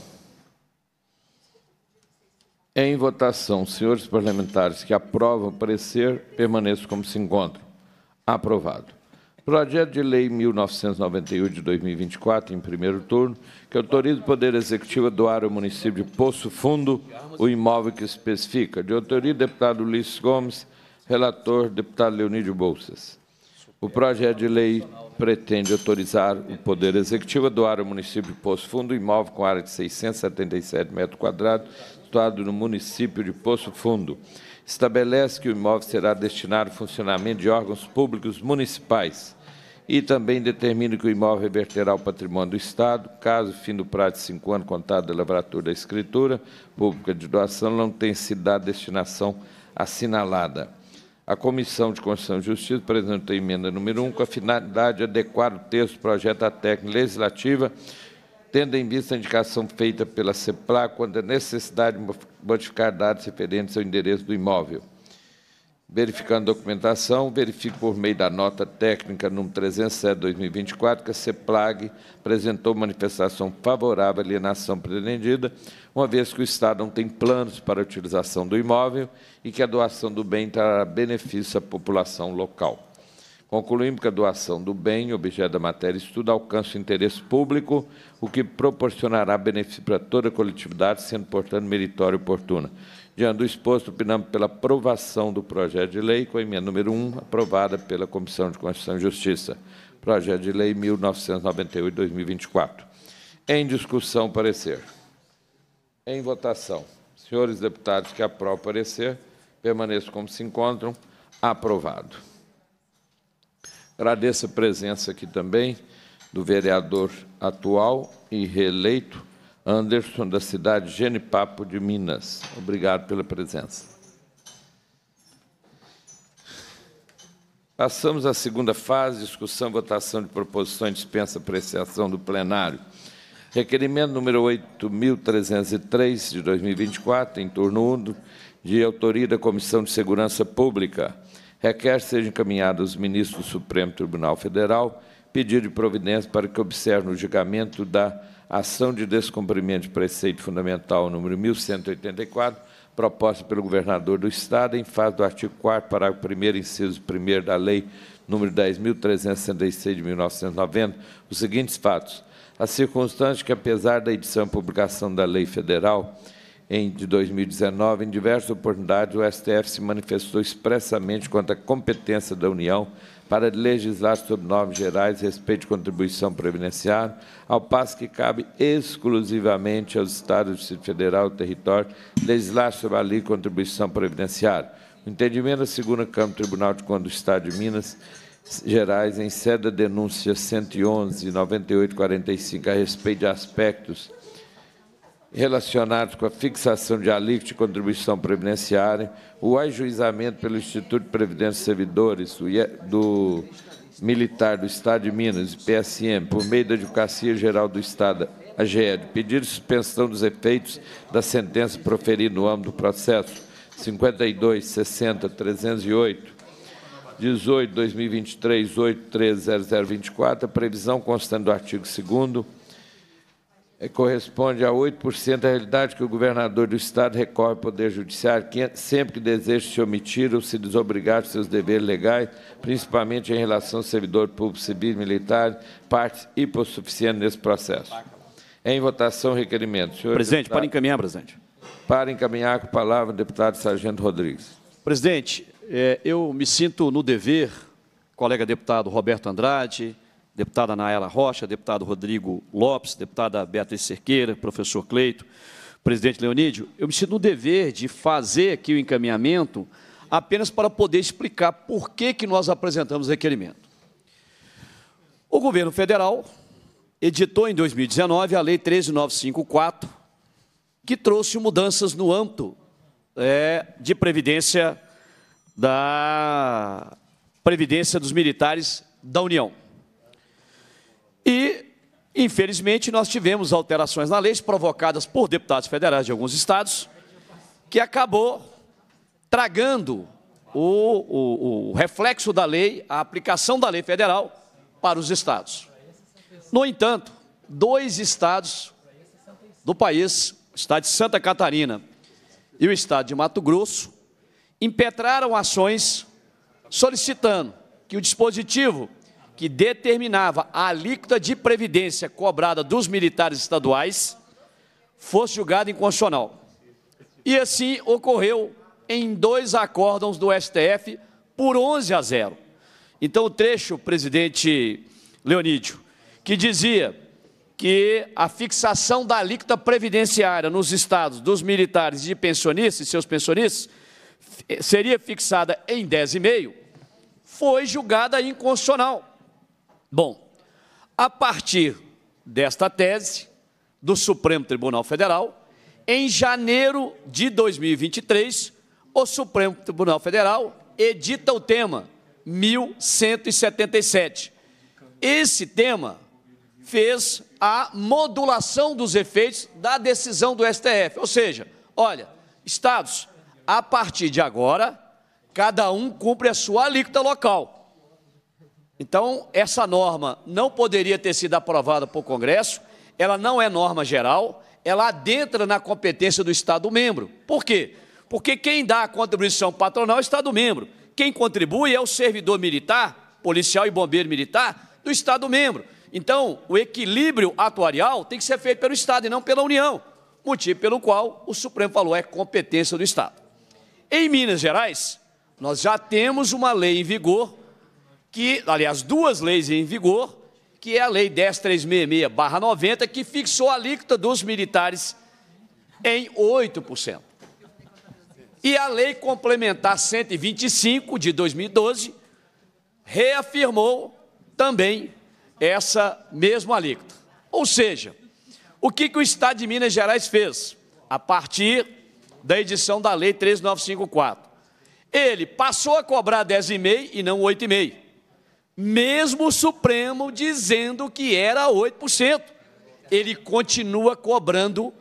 Em votação, senhores parlamentares que aprovam o parecer, permaneçam como se encontram. Aprovado. Projeto de Lei 1998 de 2024, em primeiro turno, que autoriza o Poder Executivo a doar ao município de Poço Fundo o imóvel que especifica. De autoria, deputado Ulisses Gomes, relator, deputado Leonídio Bolsas. O projeto de lei pretende autorizar o Poder Executivo a doar ao município de Poço Fundo o imóvel com área de 677 metros quadrados, situado no município de Poço Fundo, estabelece que o imóvel será destinado ao funcionamento de órgãos públicos municipais e também determina que o imóvel reverterá o patrimônio do Estado, caso fim do prazo de cinco anos contado da lavratura da escritura pública de doação não tenha sido a destinação assinalada. A Comissão de Constituição e Justiça apresentou a emenda número 1 com a finalidade de adequar o texto do projeto à técnica legislativa tendo em vista a indicação feita pela CEPLA quanto à necessidade de modificar dados referentes ao endereço do imóvel. Verificando a documentação, verifico por meio da nota técnica número 307-2024 que a CEPLAG apresentou manifestação favorável à alienação pretendida, uma vez que o Estado não tem planos para a utilização do imóvel e que a doação do bem trará benefício à população local. Concluímos que a doação do bem, objeto da matéria, estuda alcança o interesse público, o que proporcionará benefício para toda a coletividade, sendo, portanto, meritória e oportuna. Diante do exposto, opinamos pela aprovação do projeto de lei com a emenda número 1, aprovada pela Comissão de Constituição e Justiça. Projeto de Lei 1998-2024. Em discussão, parecer. Em votação. Senhores deputados que aprovam o parecer, permaneçam como se encontram. Aprovado. Agradeço a presença aqui também do vereador atual e reeleito Anderson da cidade Genipapo de Minas. Obrigado pela presença. Passamos à segunda fase, discussão, votação de proposição e dispensa apreciação do plenário. Requerimento número 8.303, de 2024, em torno 1, de autoria da Comissão de Segurança Pública. Requer seja encaminhado aos ministros do Supremo Tribunal Federal pedido de providência para que observe no julgamento da ação de descumprimento de preceito fundamental número 1184, proposta pelo governador do Estado, em face do artigo 4 parágrafo 1 inciso 1 da Lei número 10.366 de 1990, os seguintes fatos. As circunstâncias que, apesar da edição e publicação da Lei Federal, em, de 2019, em diversas oportunidades, o STF se manifestou expressamente quanto à competência da União para legislar sobre normas gerais respeito de contribuição previdenciária, ao passo que cabe exclusivamente aos Estados, Distrito Federal e Território legislar sobre a lei de contribuição previdenciária. O entendimento da segunda Câmara do Tribunal de Contas do Estado de Minas Gerais, em sede da denúncia 111-9845, a respeito de aspectos relacionados com a fixação de alíquota de contribuição previdenciária, o ajuizamento pelo Instituto de Previdência e Servidores do Militar do Estado de Minas, PSM, por meio da Advocacia Geral do Estado, AGED, pedir suspensão dos efeitos da sentença proferida no âmbito do processo 52 60 308 18 2023 0024, a previsão constante do artigo 2 é, corresponde a 8% da realidade que o governador do Estado recorre ao Poder Judiciário sempre que deseja se omitir ou se desobrigar de seus deveres legais, principalmente em relação ao servidor público civil e militar, parte hipossuficiente nesse processo. Em votação, requerimento. Senhor presidente, deputado, para encaminhar, presidente. Para encaminhar com a palavra o deputado Sargento Rodrigues. Presidente, é, eu me sinto no dever, colega deputado Roberto Andrade, deputada Naela Rocha, deputado Rodrigo Lopes, deputada Beatriz Cerqueira, professor Cleito, presidente Leonídio, eu me sinto no dever de fazer aqui o encaminhamento apenas para poder explicar por que, que nós apresentamos requerimento. O governo federal editou em 2019 a Lei 13954, que trouxe mudanças no âmbito é, de previdência da previdência dos militares da União. E, infelizmente, nós tivemos alterações na lei provocadas por deputados federais de alguns estados, que acabou tragando o, o, o reflexo da lei, a aplicação da lei federal para os estados. No entanto, dois estados do país, o estado de Santa Catarina e o estado de Mato Grosso, impetraram ações solicitando que o dispositivo que determinava a alíquota de previdência cobrada dos militares estaduais fosse julgada inconstitucional. E assim ocorreu em dois acórdãos do STF por 11 a 0. Então o trecho, presidente Leonídio, que dizia que a fixação da alíquota previdenciária nos estados dos militares e pensionistas e seus pensionistas seria fixada em 10,5, foi julgada inconstitucional Bom, a partir desta tese do Supremo Tribunal Federal, em janeiro de 2023, o Supremo Tribunal Federal edita o tema 1177. Esse tema fez a modulação dos efeitos da decisão do STF. Ou seja, olha, estados, a partir de agora, cada um cumpre a sua alíquota local. Então, essa norma não poderia ter sido aprovada por Congresso, ela não é norma geral, ela adentra na competência do Estado membro. Por quê? Porque quem dá a contribuição patronal é o Estado membro. Quem contribui é o servidor militar, policial e bombeiro militar do Estado membro. Então, o equilíbrio atuarial tem que ser feito pelo Estado e não pela União, motivo pelo qual o Supremo falou é competência do Estado. Em Minas Gerais, nós já temos uma lei em vigor que, aliás, duas leis em vigor, que é a Lei 10366-90, que fixou a alíquota dos militares em 8%. E a Lei Complementar 125 de 2012 reafirmou também essa mesma alíquota. Ou seja, o que, que o Estado de Minas Gerais fez a partir da edição da Lei 3954? Ele passou a cobrar 10,5 e não 8,5 mesmo o Supremo dizendo que era 8%. Ele continua cobrando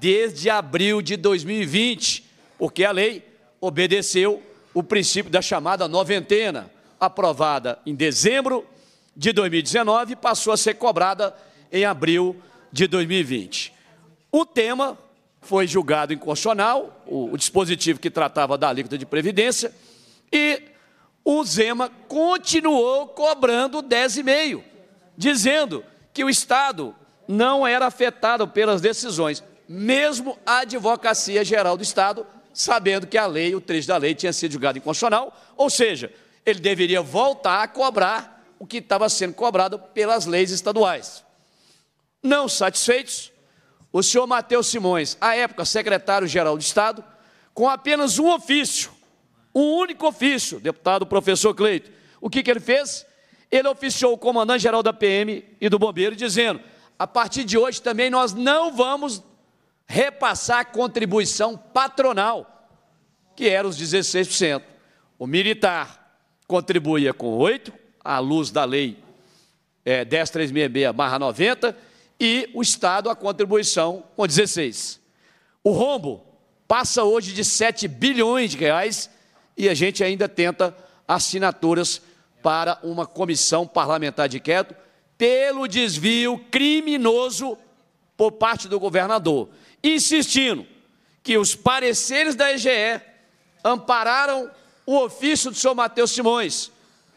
desde abril de 2020, porque a lei obedeceu o princípio da chamada noventena, aprovada em dezembro de 2019 e passou a ser cobrada em abril de 2020. O tema foi julgado inconstitucional, o, o dispositivo que tratava da alíquota de previdência, e o Zema continuou cobrando 10,5, dizendo que o Estado não era afetado pelas decisões, mesmo a Advocacia Geral do Estado, sabendo que a lei, o trecho da lei, tinha sido julgado inconstitucional, ou seja, ele deveria voltar a cobrar o que estava sendo cobrado pelas leis estaduais. Não satisfeitos, o senhor Matheus Simões, à época secretário-geral do Estado, com apenas um ofício, um único ofício, deputado professor Cleito. O que, que ele fez? Ele oficiou o comandante-geral da PM e do bombeiro, dizendo, a partir de hoje também nós não vamos repassar a contribuição patronal, que era os 16%. O militar contribuía com 8%, à luz da lei é, 10366-90, e o Estado a contribuição com 16%. O rombo passa hoje de 7 bilhões de reais e a gente ainda tenta assinaturas para uma comissão parlamentar de quieto pelo desvio criminoso por parte do governador, insistindo que os pareceres da EGE ampararam o ofício do senhor Matheus Simões.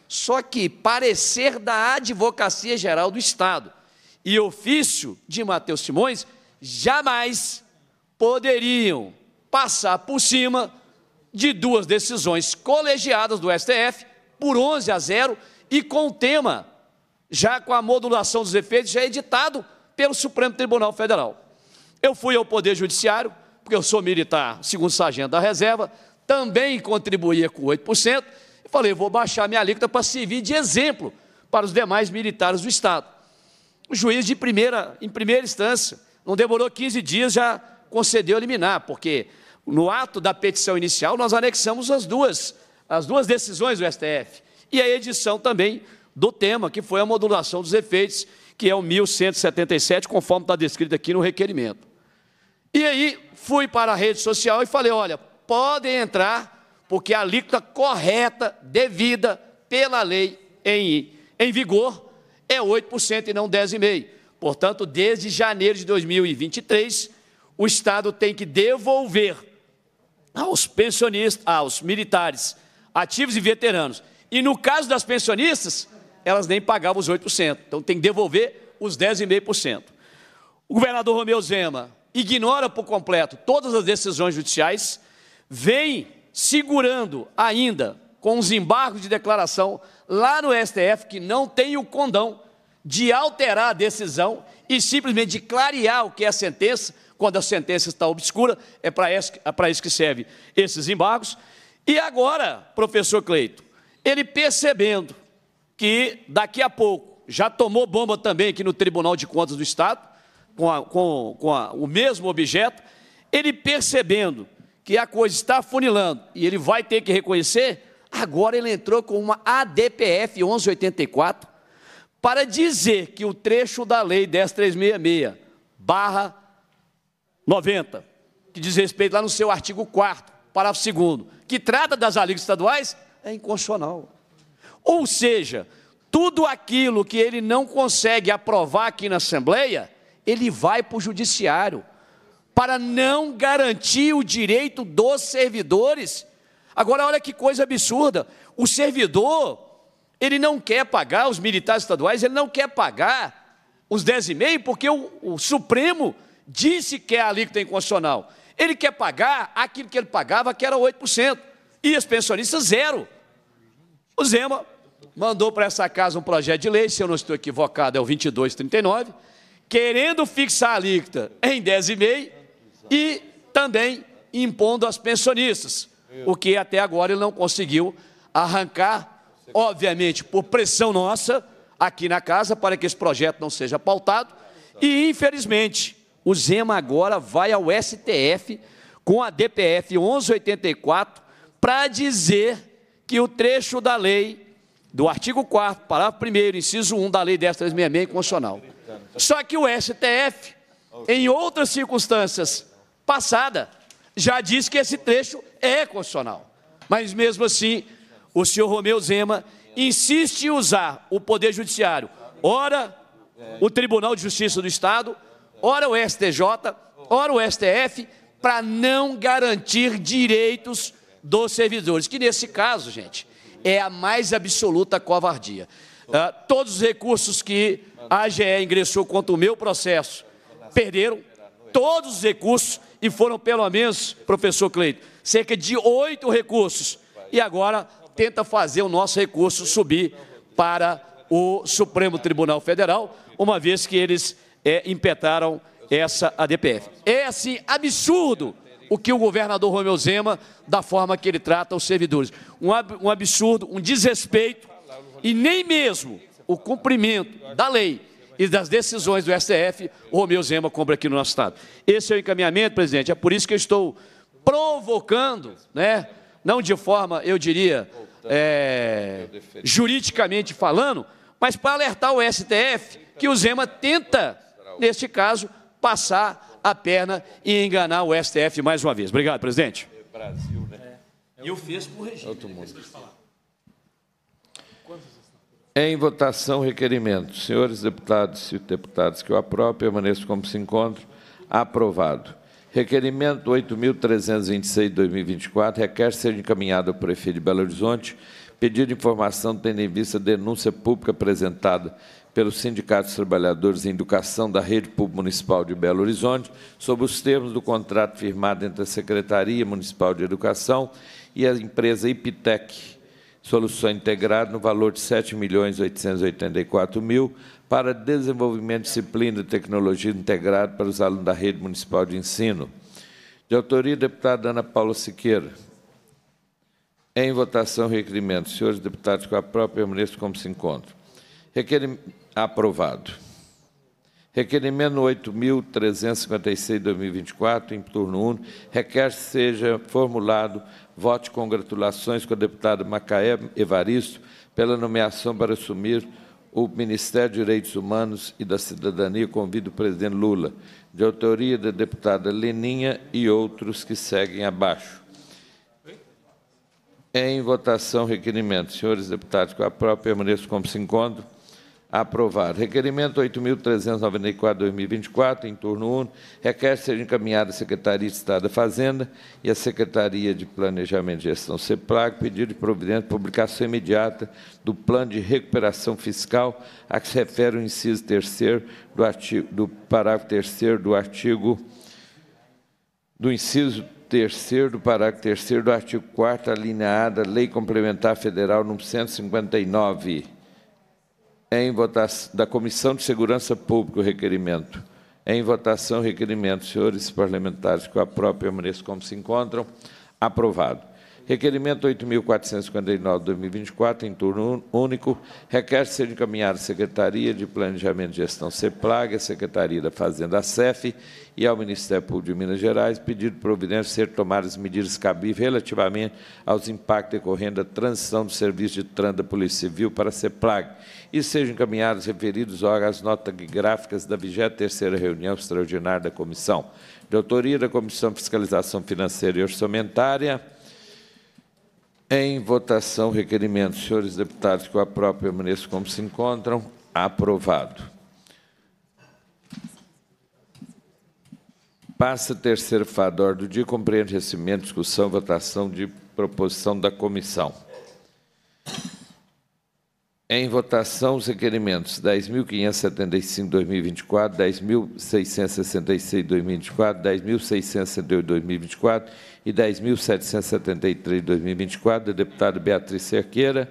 Só que parecer da Advocacia Geral do Estado e ofício de Matheus Simões jamais poderiam passar por cima de duas decisões colegiadas do STF, por 11 a 0, e com o tema, já com a modulação dos efeitos, já editado pelo Supremo Tribunal Federal. Eu fui ao Poder Judiciário, porque eu sou militar, segundo sargento da reserva, também contribuía com 8%, e falei, vou baixar minha alíquota para servir de exemplo para os demais militares do Estado. O juiz, de primeira, em primeira instância, não demorou 15 dias, já concedeu liminar, porque no ato da petição inicial, nós anexamos as duas, as duas decisões do STF. E a edição também do tema, que foi a modulação dos efeitos, que é o 1177, conforme está descrito aqui no requerimento. E aí fui para a rede social e falei: olha, podem entrar, porque a alíquota correta, devida pela lei em, em vigor, é 8% e não 10,5%. Portanto, desde janeiro de 2023, o Estado tem que devolver aos pensionistas, aos militares, ativos e veteranos. E no caso das pensionistas, elas nem pagavam os 8%. Então tem que devolver os 10,5%. O governador Romeu Zema ignora por completo todas as decisões judiciais, vem segurando ainda com os embargos de declaração lá no STF, que não tem o condão de alterar a decisão e simplesmente de clarear o que é a sentença, quando a sentença está obscura, é para é isso que serve esses embargos. E agora, professor Cleito, ele percebendo que daqui a pouco já tomou bomba também aqui no Tribunal de Contas do Estado, com, a, com, com a, o mesmo objeto, ele percebendo que a coisa está funilando e ele vai ter que reconhecer, agora ele entrou com uma ADPF 1184 para dizer que o trecho da lei 10366 barra 90, que diz respeito lá no seu artigo 4 parágrafo 2 que trata das alíquotas estaduais, é inconstitucional. Ou seja, tudo aquilo que ele não consegue aprovar aqui na Assembleia, ele vai para o Judiciário, para não garantir o direito dos servidores. Agora, olha que coisa absurda: o servidor, ele não quer pagar, os militares estaduais, ele não quer pagar os 10,5, porque o, o Supremo disse que é a alíquota inconstitucional. Ele quer pagar aquilo que ele pagava, que era 8%, e os pensionistas, zero. O Zema mandou para essa casa um projeto de lei, se eu não estou equivocado, é o 2239, querendo fixar a alíquota em 10,5% e também impondo aos pensionistas, o que até agora ele não conseguiu arrancar, obviamente, por pressão nossa, aqui na casa, para que esse projeto não seja pautado, e, infelizmente, o Zema agora vai ao STF com a DPF 1184 para dizer que o trecho da lei do artigo 4 parágrafo 1 inciso 1 da lei 10366 é inconstitucional. Só que o STF, em outras circunstâncias passada, já disse que esse trecho é constitucional. Mas mesmo assim, o senhor Romeu Zema insiste em usar o poder judiciário, ora o Tribunal de Justiça do Estado, ora o STJ, ora o STF, para não garantir direitos dos servidores, que nesse caso, gente, é a mais absoluta covardia. Ah, todos os recursos que a AGE ingressou contra o meu processo perderam todos os recursos e foram pelo menos, professor Cleito, cerca de oito recursos. E agora tenta fazer o nosso recurso subir para o Supremo Tribunal Federal, uma vez que eles é, impetaram essa ADPF. É, assim, absurdo o que o governador Romeu Zema, da forma que ele trata os servidores. Um, absurdo, um desrespeito e nem mesmo o cumprimento da lei e das decisões do STF, o Romeu Zema compra aqui no nosso Estado. Esse é o encaminhamento, presidente, é por isso que eu estou provocando, né, não de forma, eu diria, é, juridicamente falando, mas para alertar o STF que o Zema tenta neste caso, passar a perna e enganar o STF mais uma vez. Obrigado, presidente. É Brasil, né? É, é eu fiz por é regime. Outro né, mundo. Em votação, requerimento. Senhores deputados e deputados que eu aprovo, permaneço como se encontro Aprovado. Requerimento 8.326, 2024, requer ser encaminhado ao prefeito de Belo Horizonte Pedido de informação tendo em vista a denúncia pública apresentada pelos sindicatos trabalhadores em educação da Rede Pública Municipal de Belo Horizonte sobre os termos do contrato firmado entre a Secretaria Municipal de Educação e a empresa IPTEC, Solução Integrada no valor de R$ 7.884.000 para desenvolvimento, disciplina e tecnologia integrada para os alunos da Rede Municipal de Ensino. De autoria, deputada Ana Paula Siqueira. Em votação, requerimento. Senhores deputados, com a própria ministra como se encontra. Requerim... Aprovado. Requerimento 8.356 2024, em turno 1, requer que seja formulado voto de congratulações com a deputada Macaé Evaristo pela nomeação para assumir o Ministério de Direitos Humanos e da Cidadania. Convido o presidente Lula, de autoria da deputada Leninha e outros que seguem abaixo. Em votação, requerimento. Senhores deputados, com a própria permaneço como se encontram. Aprovado. Requerimento 8.394-2024, em turno 1, requer ser encaminhado à Secretaria de Estado da Fazenda e à Secretaria de Planejamento e Gestão CEPLAG, pedido de providência publicação imediata do Plano de Recuperação Fiscal a que se refere o inciso 3 do, do parágrafo 3 do artigo do inciso 3 do parágrafo 3 do artigo 4 alineada Lei Complementar Federal nº 159, em votação da Comissão de Segurança Pública, o requerimento. Em votação, requerimento. Senhores parlamentares, com a própria permaneçam como se encontram. Aprovado. Requerimento 8.459-2024, em turno único, requer ser encaminhado à Secretaria de Planejamento e Gestão CEPLAG, à Secretaria da Fazenda SEF e ao Ministério Público de Minas Gerais, pedido de providência ser tomadas medidas cabíveis relativamente aos impactos decorrentes da transição do serviço de trânsito da Polícia Civil para a CEPLAG e sejam encaminhados referidos órgãos notas gráficas da 23ª reunião extraordinária da comissão. De autoria da Comissão de Fiscalização Financeira e Orçamentária, em votação, requerimento. Senhores deputados, que o aprove permaneça como se encontram. Aprovado. Passa terceiro ordem do dia, compreende recebimento, discussão, votação de proposição da comissão. Em votação, os requerimentos 10.575, 2024, 10.666, 2024, 10.668, 2024 e 10.773 de 2024, da deputada Beatriz Cerqueira,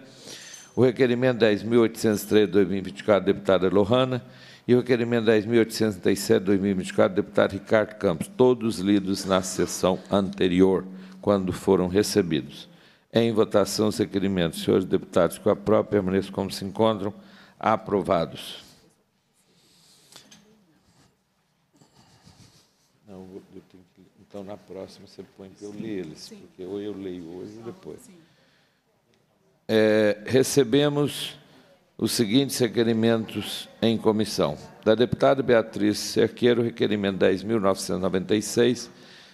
o requerimento 10.803 de 2024, da deputada Lohana, e o requerimento 10.837 de 2024, do deputado Ricardo Campos, todos lidos na sessão anterior, quando foram recebidos. Em votação, os requerimentos, senhores deputados, com a própria permaneçam como se encontram, aprovados. Então, na próxima você põe para eu ler eles, porque ou eu leio hoje tá ou depois. É, recebemos os seguintes requerimentos em comissão. Da deputada Beatriz Cerqueiro, requerimento 10.996,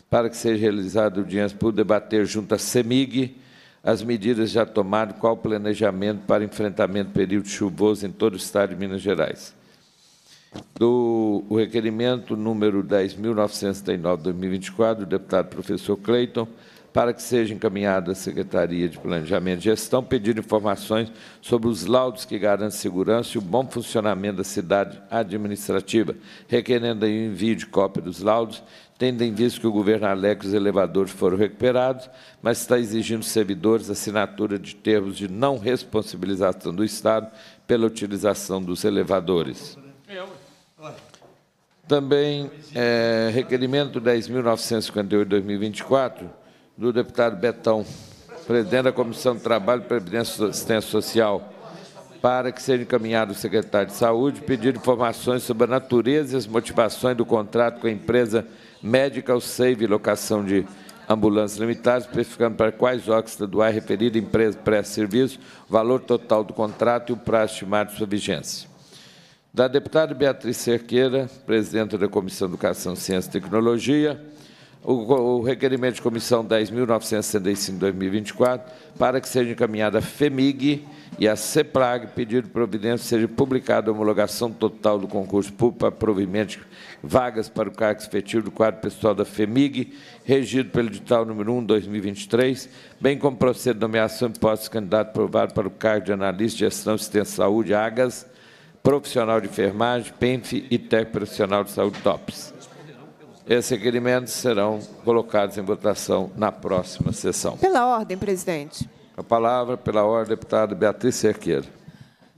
para que seja realizada audiência por debater junto à CEMIG as medidas já tomadas, qual o planejamento para enfrentamento do período chuvoso em todo o estado de Minas Gerais. Do o requerimento número 10.939-2024, do deputado professor Cleiton, para que seja encaminhada à Secretaria de Planejamento e Gestão pedindo informações sobre os laudos que garantem segurança e o bom funcionamento da cidade administrativa, requerendo aí o envio de cópia dos laudos, tendo em vista que o governo alega que os elevadores foram recuperados, mas está exigindo servidores assinatura de termos de não responsabilização do Estado pela utilização dos elevadores. É, também é, requerimento 10.958-2024 do deputado Betão, presidente da Comissão de Trabalho, Previdência e Assistência Social, para que seja encaminhado ao secretário de Saúde pedindo informações sobre a natureza e as motivações do contrato com a empresa Medical Save Locação de Ambulâncias Limitadas, especificando para quais órgãos estaduais referida empresa presta serviço, valor total do contrato e o prazo estimado de sua vigência da deputada Beatriz Cerqueira, presidenta da Comissão de Educação, Ciência e Tecnologia, o, requerimento de comissão 10.965-2024, para que seja encaminhada a FEMIG e a CEPRAG, pedido de providência, seja publicada a homologação total do concurso público para provimento de vagas para o cargo efetivo do quadro pessoal da FEMIG, regido pelo edital número 1, 2023, bem como proceder de nomeação de postos candidato aprovado para o cargo de analista de gestão e assistência de saúde, AGAS, profissional de enfermagem, PENF e técnico profissional de saúde TOPS. Esses requerimentos serão colocados em votação na próxima sessão. Pela ordem, presidente. A palavra, pela ordem, deputada Beatriz Cerqueira.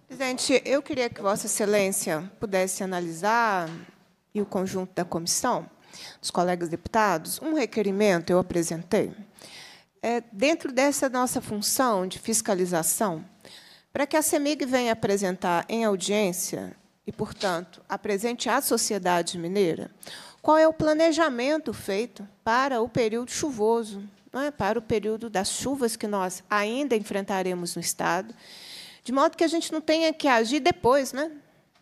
Presidente, eu queria que Vossa Excelência pudesse analisar, e o conjunto da comissão, dos colegas deputados, um requerimento eu apresentei. É, dentro dessa nossa função de fiscalização, para que a CEMIG venha apresentar em audiência e, portanto, apresente à sociedade mineira qual é o planejamento feito para o período chuvoso, é? para o período das chuvas que nós ainda enfrentaremos no Estado, de modo que a gente não tenha que agir depois, né?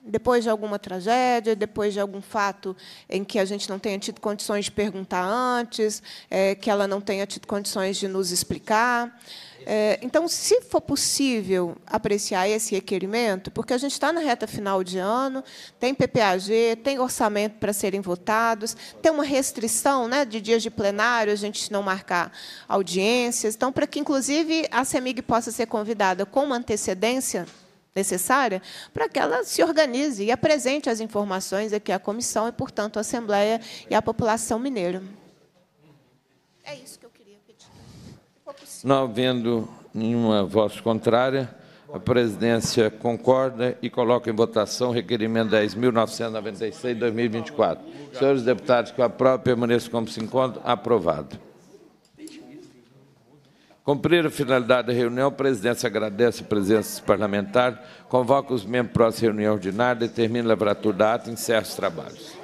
depois de alguma tragédia, depois de algum fato em que a gente não tenha tido condições de perguntar antes, é, que ela não tenha tido condições de nos explicar. É, então, se for possível apreciar esse requerimento, porque a gente está na reta final de ano, tem PPAG, tem orçamento para serem votados, tem uma restrição né, de dias de plenário, a gente não marcar audiências. Então, para que, inclusive, a CEMIG possa ser convidada com antecedência, necessária para que ela se organize e apresente as informações aqui à comissão e, portanto, à Assembleia e à população mineira. É isso que eu queria pedir. Não havendo nenhuma voz contrária, a presidência concorda e coloca em votação o requerimento 10.996, 2024. Senhores deputados, que eu aprovo, permaneço como se encontra. Aprovado. Cumprir a finalidade da reunião, a presidência agradece a presença parlamentar, convoca os membros para a reunião ordinária, determina a lavratura da ata e encerra os trabalhos.